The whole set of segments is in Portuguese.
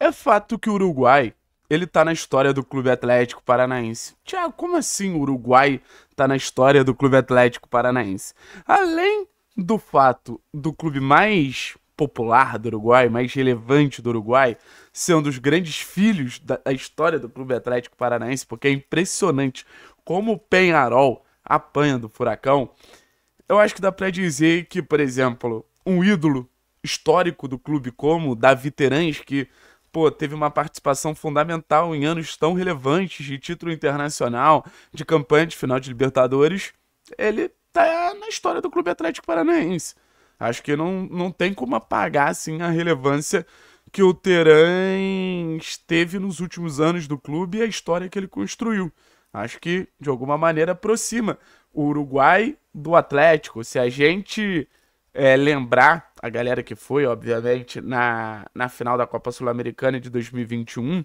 É fato que o Uruguai, ele tá na história do Clube Atlético Paranaense. Tiago, como assim o Uruguai tá na história do Clube Atlético Paranaense? Além do fato do clube mais popular do Uruguai, mais relevante do Uruguai, ser um dos grandes filhos da, da história do Clube Atlético Paranaense, porque é impressionante como o Penharol apanha do Furacão. Eu acho que dá para dizer que, por exemplo, um ídolo histórico do clube como Davi Terãs, que pô, teve uma participação fundamental em anos tão relevantes de título internacional, de campanha de final de Libertadores, ele tá na história do Clube Atlético Paranaense. Acho que não, não tem como apagar assim a relevância que o Terãs teve nos últimos anos do clube e a história que ele construiu. Acho que de alguma maneira aproxima o Uruguai do Atlético. Se a gente é, lembrar a galera que foi, obviamente, na, na final da Copa Sul-Americana de 2021,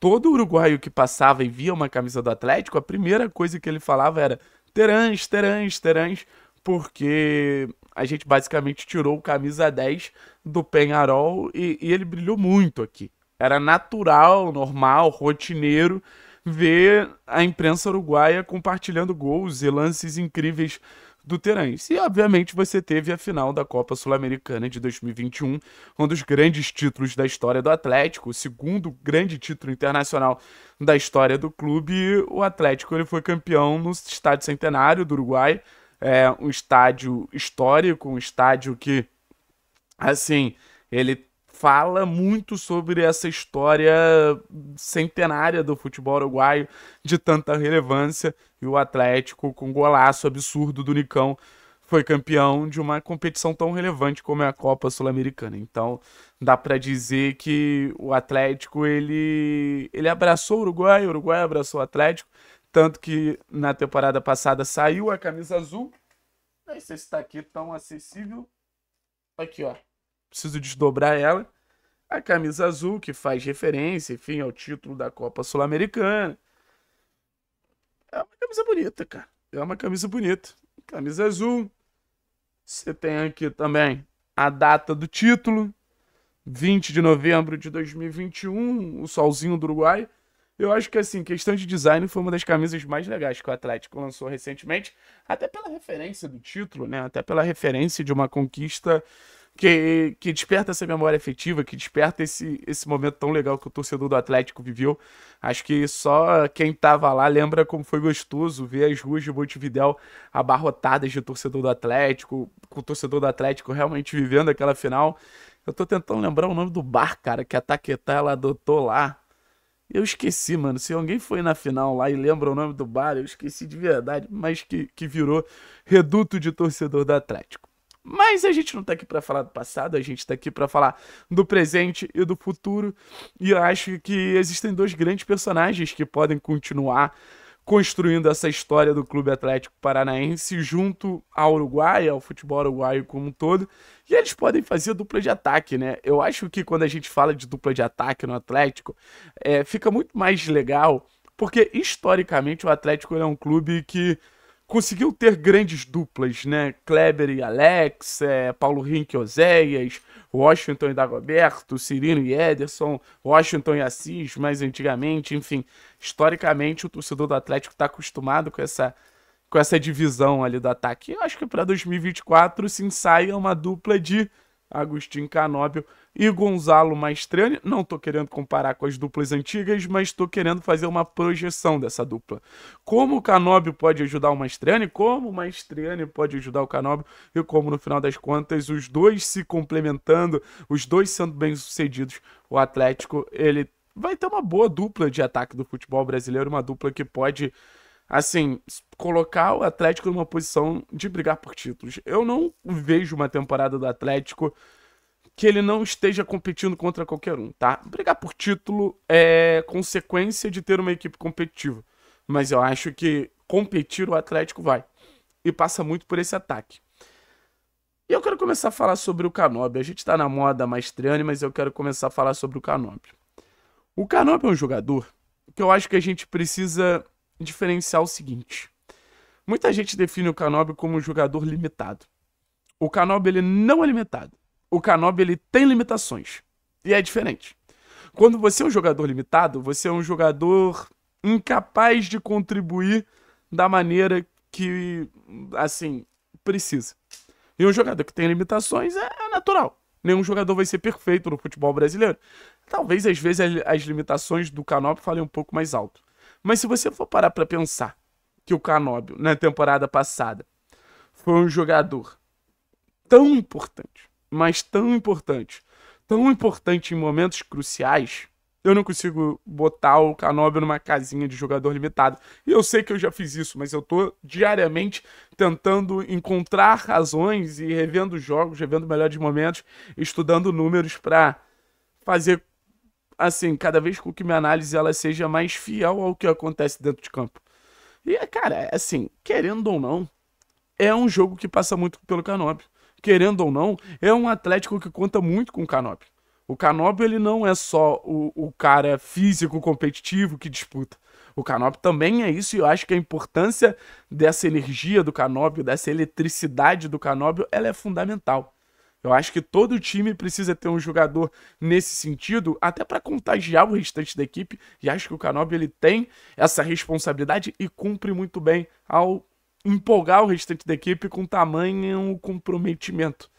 todo uruguaio que passava e via uma camisa do Atlético, a primeira coisa que ele falava era Terãs, Terãs, Terãs, porque a gente basicamente tirou o camisa 10 do Penharol e, e ele brilhou muito aqui. Era natural, normal, rotineiro ver a imprensa uruguaia compartilhando gols e lances incríveis do Terãs. E, obviamente, você teve a final da Copa Sul-Americana de 2021, um dos grandes títulos da história do Atlético, o segundo grande título internacional da história do clube. O Atlético ele foi campeão no Estádio Centenário do Uruguai, é um estádio histórico, um estádio que, assim, ele fala muito sobre essa história centenária do futebol uruguaio de tanta relevância e o Atlético com golaço absurdo do Nicão foi campeão de uma competição tão relevante como é a Copa Sul-Americana. Então, dá para dizer que o Atlético ele ele abraçou o Uruguai, o Uruguai abraçou o Atlético, tanto que na temporada passada saiu a camisa azul. Não sei se está aqui tão acessível. Tá aqui, ó preciso desdobrar ela. A camisa azul, que faz referência, enfim, ao título da Copa Sul-Americana. É uma camisa bonita, cara. É uma camisa bonita. Camisa azul. Você tem aqui também a data do título, 20 de novembro de 2021, o solzinho do Uruguai. Eu acho que, assim, questão de design foi uma das camisas mais legais que o Atlético lançou recentemente, até pela referência do título, né? Até pela referência de uma conquista que, que desperta essa memória afetiva, que desperta esse, esse momento tão legal que o torcedor do Atlético viveu. Acho que só quem estava lá lembra como foi gostoso ver as ruas de Montevidéu abarrotadas de torcedor do Atlético, com o torcedor do Atlético realmente vivendo aquela final. Eu tô tentando lembrar o nome do bar, cara, que a Taquetá ela adotou lá. Eu esqueci, mano. Se alguém foi na final lá e lembra o nome do bar, eu esqueci de verdade, mas que, que virou reduto de torcedor do Atlético. Mas a gente não tá aqui para falar do passado, a gente tá aqui para falar do presente e do futuro. E eu acho que existem dois grandes personagens que podem continuar construindo essa história do Clube Atlético Paranaense junto ao Uruguai, ao futebol uruguaio como um todo. E eles podem fazer dupla de ataque, né? Eu acho que quando a gente fala de dupla de ataque no Atlético, é, fica muito mais legal, porque historicamente o Atlético é um clube que conseguiu ter grandes duplas, né? Kleber e Alex, é, Paulo Henrique e Oséias, Washington e Dagoberto, Cirino e Ederson, Washington e Assis, mais antigamente, enfim. Historicamente, o torcedor do Atlético está acostumado com essa, com essa divisão ali do ataque. Eu acho que para 2024 se ensaia uma dupla de Agostinho Canóbio e Gonzalo Maestrani. Não estou querendo comparar com as duplas antigas, mas estou querendo fazer uma projeção dessa dupla. Como o Canóbio pode ajudar o Maestrani, como o Maestrani pode ajudar o Canóbio e como no final das contas os dois se complementando, os dois sendo bem-sucedidos, o Atlético ele vai ter uma boa dupla de ataque do futebol brasileiro, uma dupla que pode assim, colocar o Atlético numa posição de brigar por títulos. Eu não vejo uma temporada do Atlético que ele não esteja competindo contra qualquer um, tá? Brigar por título é consequência de ter uma equipe competitiva. Mas eu acho que competir o Atlético vai. E passa muito por esse ataque. E eu quero começar a falar sobre o Canobi. A gente tá na moda Maestriani, mas eu quero começar a falar sobre o Canobi. O Canobi é um jogador que eu acho que a gente precisa diferenciar o seguinte. Muita gente define o Canobi como um jogador limitado. O Canobi ele não é limitado. O Canobi ele tem limitações. E é diferente. Quando você é um jogador limitado, você é um jogador incapaz de contribuir da maneira que, assim, precisa. E um jogador que tem limitações é, é natural. Nenhum jogador vai ser perfeito no futebol brasileiro. Talvez, às vezes, as limitações do Canop falem um pouco mais alto. Mas se você for parar para pensar que o Canóbio, na temporada passada, foi um jogador tão importante, mas tão importante, tão importante em momentos cruciais, eu não consigo botar o Canóbio numa casinha de jogador limitado. E eu sei que eu já fiz isso, mas eu tô diariamente tentando encontrar razões e revendo jogos, revendo melhores momentos, estudando números para fazer assim, cada vez com que minha análise ela seja mais fiel ao que acontece dentro de campo. E, cara, é assim, querendo ou não, é um jogo que passa muito pelo Canopio. Querendo ou não, é um Atlético que conta muito com o Canopio. O Canopio, ele não é só o, o cara físico, competitivo que disputa. O Canopio também é isso, e eu acho que a importância dessa energia do Canopio, dessa eletricidade do Canopio, ela é fundamental. Eu acho que todo time precisa ter um jogador nesse sentido, até para contagiar o restante da equipe, e acho que o Canobi ele tem essa responsabilidade e cumpre muito bem ao empolgar o restante da equipe com tamanho comprometimento.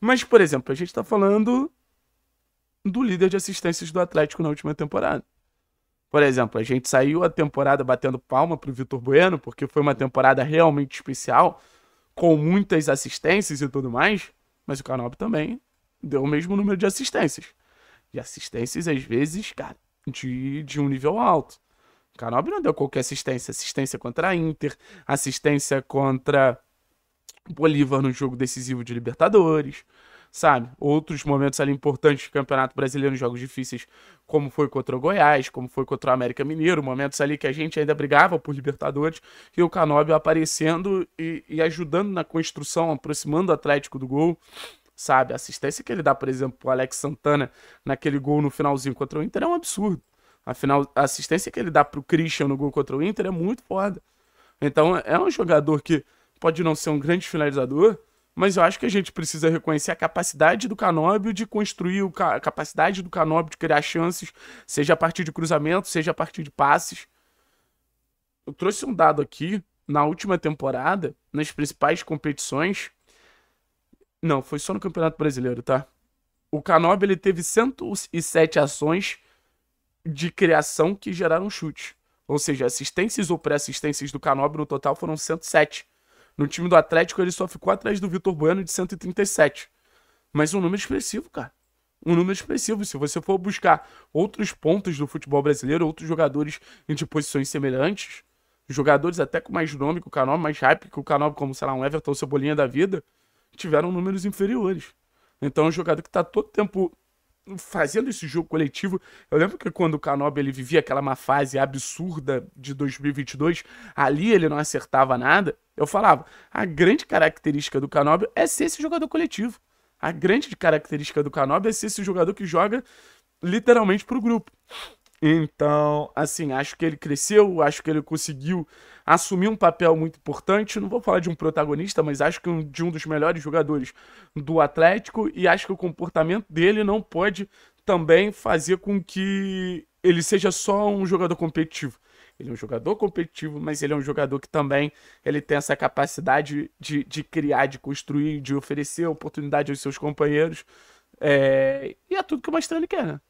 Mas, por exemplo, a gente está falando do líder de assistências do Atlético na última temporada. Por exemplo, a gente saiu a temporada batendo palma para o Vitor Bueno, porque foi uma temporada realmente especial, com muitas assistências e tudo mais. Mas o Canop também deu o mesmo número de assistências. De assistências, às vezes, cara, de, de um nível alto. O Canop não deu qualquer assistência. Assistência contra a Inter, assistência contra o Bolívar no jogo decisivo de Libertadores sabe? Outros momentos ali importantes do Campeonato Brasileiro, jogos difíceis, como foi contra o Goiás, como foi contra o América Mineiro, momentos ali que a gente ainda brigava por Libertadores, e o Canóbio aparecendo e, e ajudando na construção, aproximando o Atlético do gol sabe? A assistência que ele dá, por exemplo, pro Alex Santana naquele gol no finalzinho contra o Inter é um absurdo. Afinal, a assistência que ele dá pro Christian no gol contra o Inter é muito foda. Então, é um jogador que pode não ser um grande finalizador, mas eu acho que a gente precisa reconhecer a capacidade do Canóbio de construir, a capacidade do Canóbio de criar chances, seja a partir de cruzamento, seja a partir de passes. Eu trouxe um dado aqui, na última temporada, nas principais competições, não, foi só no Campeonato Brasileiro, tá? O Canóbio, ele teve 107 ações de criação que geraram chute. Ou seja, assistências ou pré-assistências do Canóbio no total foram 107. No time do Atlético, ele só ficou atrás do Vitor Bueno de 137. Mas um número expressivo, cara. Um número expressivo. Se você for buscar outros pontos do futebol brasileiro, outros jogadores de posições semelhantes, jogadores até com mais nome que o Canob, mais hype que o Canob, como, sei lá, um Everton Cebolinha da vida, tiveram números inferiores. Então é um jogador que está todo tempo fazendo esse jogo coletivo. Eu lembro que quando o Canob ele vivia aquela má fase absurda de 2022, ali ele não acertava nada. Eu falava, a grande característica do Canóbio é ser esse jogador coletivo. A grande característica do Canóbio é ser esse jogador que joga literalmente pro grupo. Então, assim, acho que ele cresceu, acho que ele conseguiu assumir um papel muito importante. Não vou falar de um protagonista, mas acho que um, de um dos melhores jogadores do Atlético. E acho que o comportamento dele não pode também fazer com que ele seja só um jogador competitivo. Ele é um jogador competitivo, mas ele é um jogador que também ele tem essa capacidade de, de criar, de construir, de oferecer oportunidade aos seus companheiros. É... e é tudo que o Mastrani quer, né?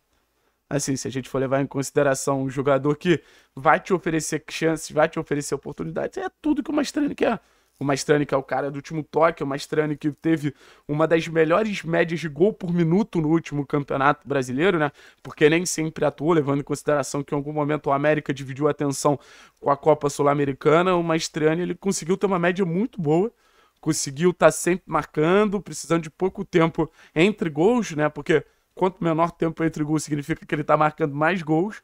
Assim, se a gente for levar em consideração um jogador que vai te oferecer chances, vai te oferecer oportunidades, é tudo que o Mastrani quer. O Maestrani, que é o cara do último toque, o Maestrani que teve uma das melhores médias de gol por minuto no último campeonato brasileiro, né? Porque nem sempre atuou, levando em consideração que em algum momento o América dividiu a atenção com a Copa Sul-Americana. O Maestrani, ele conseguiu ter uma média muito boa conseguiu estar tá sempre marcando, precisando de pouco tempo entre gols, né? Porque quanto menor tempo entre gols significa que ele está marcando mais gols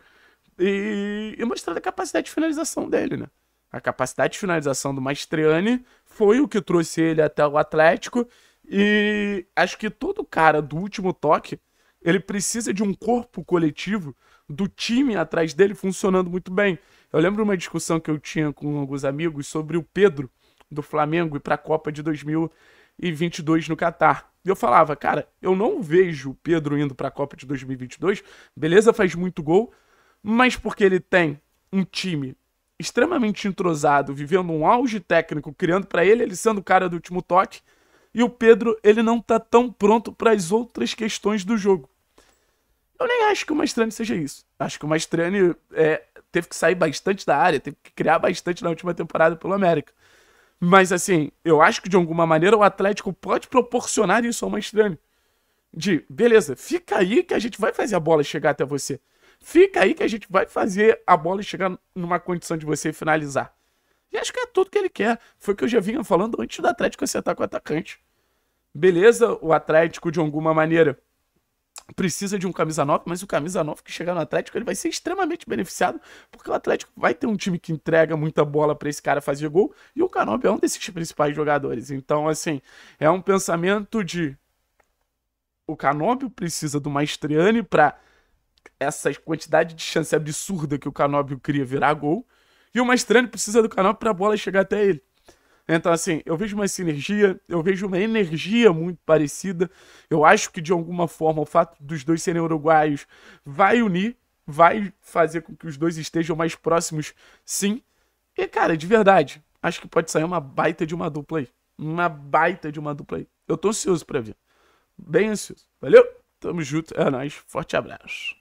e, e mostrando a capacidade de finalização dele, né? A capacidade de finalização do Mastriani foi o que trouxe ele até o Atlético. E acho que todo cara do último toque, ele precisa de um corpo coletivo do time atrás dele funcionando muito bem. Eu lembro uma discussão que eu tinha com alguns amigos sobre o Pedro do Flamengo e para a Copa de 2022 no Catar. E eu falava, cara, eu não vejo o Pedro indo para a Copa de 2022. Beleza, faz muito gol, mas porque ele tem um time extremamente entrosado, vivendo um auge técnico, criando para ele, ele sendo o cara do último toque. E o Pedro, ele não tá tão pronto para as outras questões do jogo. Eu nem acho que o Mastrani seja isso. Acho que o Mastrani é, teve que sair bastante da área, teve que criar bastante na última temporada pelo América. Mas assim, eu acho que de alguma maneira o Atlético pode proporcionar isso ao Mastrani. De, beleza, fica aí que a gente vai fazer a bola chegar até você. Fica aí que a gente vai fazer a bola chegar numa condição de você finalizar. E acho que é tudo que ele quer. Foi o que eu já vinha falando antes do Atlético acertar com o atacante. Beleza, o Atlético de alguma maneira precisa de um camisa 9, mas o camisa 9 que chegar no Atlético, ele vai ser extremamente beneficiado, porque o Atlético vai ter um time que entrega muita bola para esse cara fazer gol, e o Canobi é um desses principais jogadores. Então, assim, é um pensamento de o Canobio precisa do Maestriani para essa quantidade de chance absurda que o Canóbio cria virar gol. E o Maestrani precisa do Canóbio para a bola chegar até ele. Então, assim, eu vejo uma sinergia, eu vejo uma energia muito parecida. Eu acho que, de alguma forma, o fato dos dois serem uruguaios vai unir, vai fazer com que os dois estejam mais próximos, sim. E, cara, de verdade, acho que pode sair uma baita de uma dupla aí. Uma baita de uma dupla aí. Eu tô ansioso pra ver. Bem ansioso. Valeu? Tamo junto. É nóis. Forte abraço.